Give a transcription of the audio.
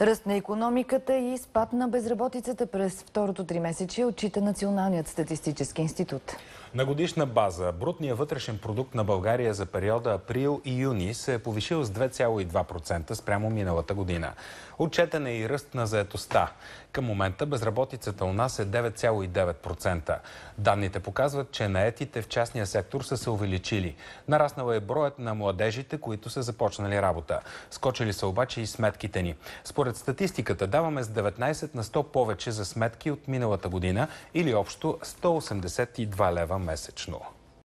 Ръст на економиката и спад на безработицата през второто три месече отчита Националният статистически институт. На годишна база брутният вътрешен продукт на България за периода април и юни се е повишил с 2,2% спрямо миналата година. Отчетен е и ръст на заетостта. Към момента безработицата у нас е 9,9%. Данните показват, че наетите в частния сектор са се увеличили. Нараснал е броят на младежите, които са започнали работа. Скочили са обаче и сметките ни. Според според статистиката даваме с 19 на 100 повече за сметки от миналата година или общо 182 лева месечно.